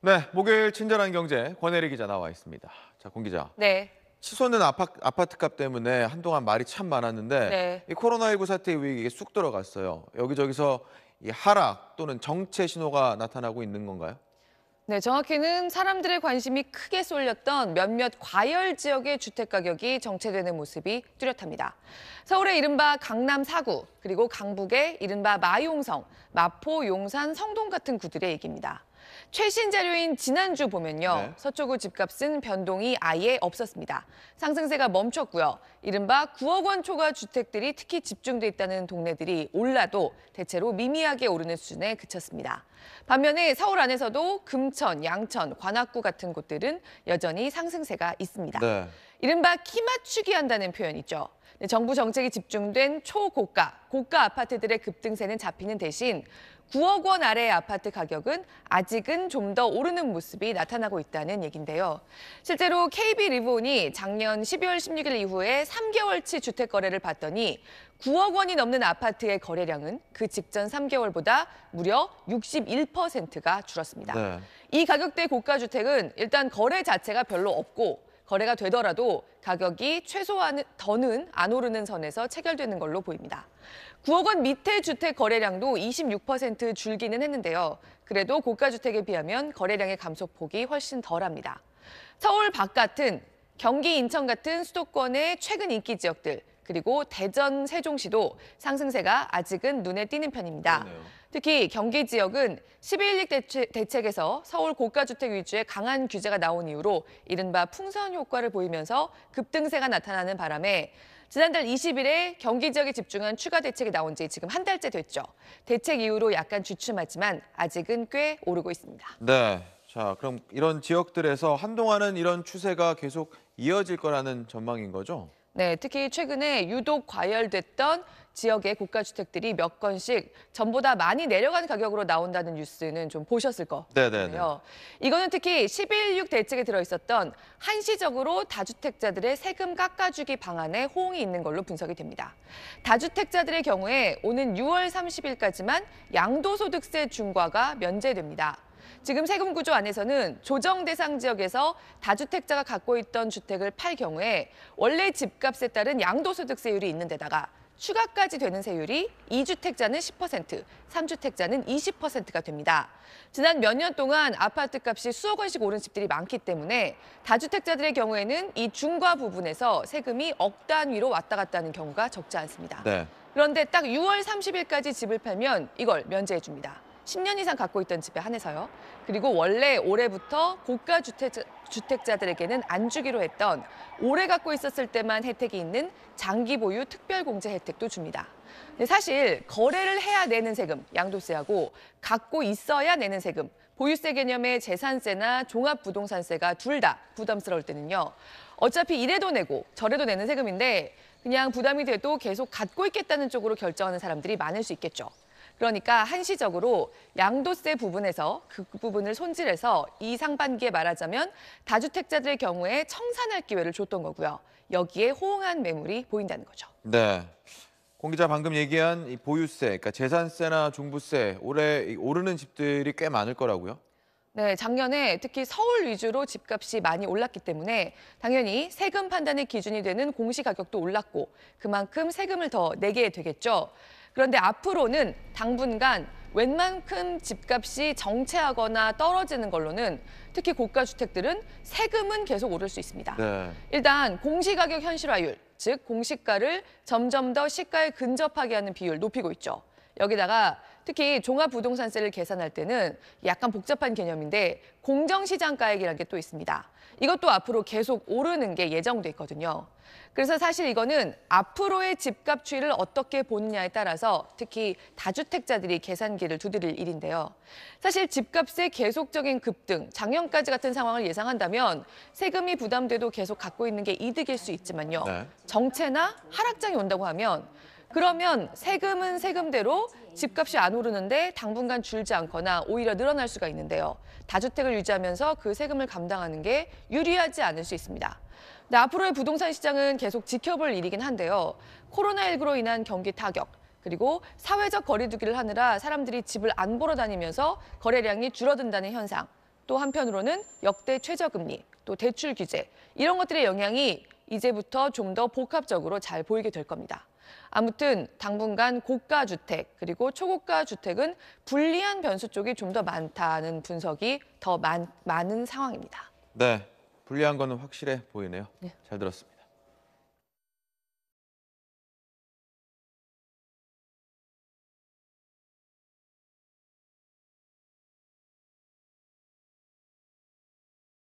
네, 목요일 친절한 경제 권혜리 기자 나와 있습니다. 자, 공 기자. 네. 치솟는 아파, 아파트값 때문에 한동안 말이 참 많았는데 네. 이 코로나19 사태의 위기에 쑥 들어갔어요. 여기저기서 이 하락 또는 정체 신호가 나타나고 있는 건가요? 네, 정확히는 사람들의 관심이 크게 쏠렸던 몇몇 과열 지역의 주택 가격이 정체되는 모습이 뚜렷합니다. 서울의 이른바 강남 4구, 그리고 강북의 이른바 마용성, 마포, 용산, 성동 같은 구들의 얘기입니다. 최신 자료인 지난주 보면요. 네. 서초구 집값은 변동이 아예 없었습니다. 상승세가 멈췄고요. 이른바 9억 원 초과 주택들이 특히 집중돼 있다는 동네들이 올라도 대체로 미미하게 오르는 수준에 그쳤습니다. 반면에 서울 안에서도 금천, 양천, 관악구 같은 곳들은 여전히 상승세가 있습니다. 네. 이른바 키 맞추기 한다는 표현이죠. 네, 정부 정책이 집중된 초고가, 고가 아파트들의 급등세는 잡히는 대신 9억 원 아래의 아파트 가격은 아직은 좀 더 오르는 모습이 나타나고 있다는 얘긴데요. 실제로 KB 리본이 작년 12월 16일 이후에 3개월치 주택 거래를 봤더니 9억 원이 넘는 아파트의 거래량은 그 직전 3개월보다 무려 61%가 줄었습니다. 네. 이 가격대 고가 주택은 일단 거래 자체가 별로 없고 거래가 되더라도 가격이 최소한 더는 안 오르는 선에서 체결되는 걸로 보입니다. 9억 원밑에 주택 거래량도 26% 줄기는 했는데요. 그래도 고가 주택에 비하면 거래량의 감소폭이 훨씬 덜합니다. 서울 바깥은 경기, 인천 같은 수도권의 최근 인기 지역들, 그리고 대전, 세종시도 상승세가 아직은 눈에 띄는 편입니다. 그러네요. 특히 경기 지역은 11릭 대책에서 서울 고가주택 위주의 강한 규제가 나온 이후로 이른바 풍선 효과를 보이면서 급등세가 나타나는 바람에 지난달 20일에 경기 지역에 집중한 추가 대책이 나온 지 지금 한 달째 됐죠. 대책 이후로 약간 주춤하지만 아직은 꽤 오르고 있습니다. 네. 자, 그럼 이런 지역들에서 한동안은 이런 추세가 계속 이어질 거라는 전망인 거죠? 네, 특히 최근에 유독 과열됐던 지역의 고가주택들이 몇 건씩 전보다 많이 내려간 가격으로 나온다는 뉴스는 좀 보셨을 거예요. 네, 네, 네. 이거는 특히 11.6 대책에 들어있었던 한시적으로 다주택자들의 세금 깎아주기 방안에 호응이 있는 걸로 분석이 됩니다. 다주택자들의 경우에 오는 6월 30일까지만 양도소득세 중과가 면제됩니다. 지금 세금 구조 안에서는 조정 대상 지역에서 다주택자가 갖고 있던 주택을 팔 경우에 원래 집값에 따른 양도소득세율이 있는 데다가 추가까지 되는 세율이 2주택자는 10%, 3주택자는 20%가 됩니다. 지난 몇 년 동안 아파트 값이 수억 원씩 오른 집들이 많기 때문에 다주택자들의 경우에는 이 중과 부분에서 세금이 억 단위로 왔다 갔다 하는 경우가 적지 않습니다. 네. 그런데 딱 6월 30일까지 집을 팔면 이걸 면제해 줍니다. 10년 이상 갖고 있던 집에 한해서요. 그리고 원래 올해부터 고가 주택, 주택자들에게는 안 주기로 했던 오래 갖고 있었을 때만 혜택이 있는 장기 보유 특별 공제 혜택도 줍니다. 사실 거래를 해야 내는 세금, 양도세하고 갖고 있어야 내는 세금, 보유세 개념의 재산세나 종합부동산세가 둘 다 부담스러울 때는요. 어차피 이래도 내고 저래도 내는 세금인데 그냥 부담이 돼도 계속 갖고 있겠다는 쪽으로 결정하는 사람들이 많을 수 있겠죠. 그러니까 한시적으로 양도세 부분에서 그 부분을 손질해서 이 상반기에 말하자면 다주택자들의 경우에 청산할 기회를 줬던 거고요. 여기에 호응한 매물이 보인다는 거죠. 네. 공 기자 방금 얘기한 이 보유세, 그러니까 재산세나 종부세 올해 오르는 집들이 꽤 많을 거라고요? 네, 작년에 특히 서울 위주로 집값이 많이 올랐기 때문에 당연히 세금 판단의 기준이 되는 공시가격도 올랐고 그만큼 세금을 더 내게 되겠죠. 그런데 앞으로는 당분간 웬만큼 집값이 정체하거나 떨어지는 걸로는 특히 고가 주택들은 세금은 계속 오를 수 있습니다. 네. 일단 공시가격 현실화율, 즉 공시가를 점점 더 시가에 근접하게 하는 비율 높이고 있죠. 여기다가 특히 종합부동산세를 계산할 때는 약간 복잡한 개념인데 공정시장가액이라는 게 또 있습니다. 이것도 앞으로 계속 오르는 게 예정돼 있거든요. 그래서 사실 이거는 앞으로의 집값 추이를 어떻게 보느냐에 따라서 특히 다주택자들이 계산기를 두드릴 일인데요. 사실 집값의 계속적인 급등, 작년까지 같은 상황을 예상한다면 세금이 부담돼도 계속 갖고 있는 게 이득일 수 있지만요. 네. 정체나 하락장이 온다고 하면 그러면 세금은 세금대로 집값이 안 오르는데 당분간 줄지 않거나 오히려 늘어날 수가 있는데요. 다주택을 유지하면서 그 세금을 감당하는 게 유리하지 않을 수 있습니다. 근데 앞으로의 부동산 시장은 계속 지켜볼 일이긴 한데요. 코로나19로 인한 경기 타격, 그리고 사회적 거리두기를 하느라 사람들이 집을 안 보러 다니면서 거래량이 줄어든다는 현상, 또 한편으로는 역대 최저금리, 또 대출 규제, 이런 것들의 영향이 이제부터 좀 더 복합적으로 잘 보이게 될 겁니다. 아무튼 당분간 고가 주택 그리고 초고가 주택은 불리한 변수 쪽이 좀 더 많다는 분석이 더 많, 많은 상황입니다. 네, 불리한 거는 확실해 보이네요. 네. 잘 들었습니다.